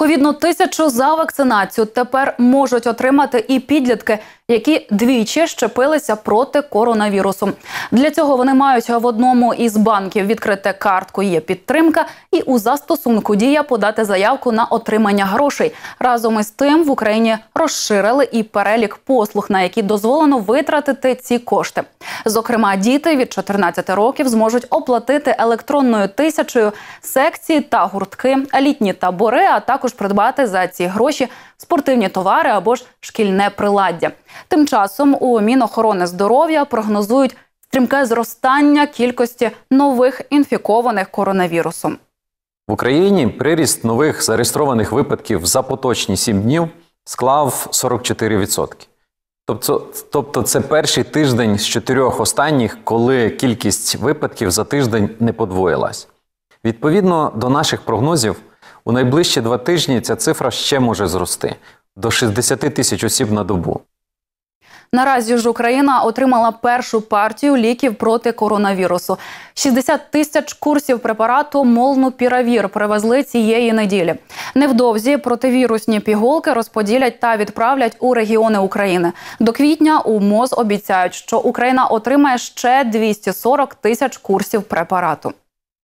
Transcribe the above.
Ковідну тисячу за вакцинацію тепер можуть отримати і підлітки, які двічі щепилися проти коронавірусу. Для цього вони мають в одному із банків відкрити картку є підтримка і у застосунку дія подати заявку на отримання грошей. Разом із тим в Україні розширили і перелік послуг, на які дозволено витратити ці кошти. Зокрема, діти від 14 років зможуть оплатити електронною тисячею секції та гуртки, літні табори, а також придбати за ці гроші спортивні товари або ж шкільне приладдя. Тим часом у Мінохорони здоров'я прогнозують стрімке зростання кількості нових інфікованих коронавірусом. В Україні приріст нових зареєстрованих випадків за поточні 7 днів склав 44%. Тобто, тобто, це перший тиждень з чотирьох останніх, коли кількість випадків за тиждень не подвоїлась. Відповідно до наших прогнозів, у найближчі два тижні ця цифра ще може зрости до 60 тисяч осіб на добу. Наразі ж Україна отримала першу партію ліків проти коронавірусу. 60 тисяч курсів препарату молнупіравір привезли цієї неділі. Невдовзі противірусні пігулки розподілять та відправлять у регіони України. До квітня у МОЗ обіцяють, що Україна отримає ще 240 тисяч курсів препарату.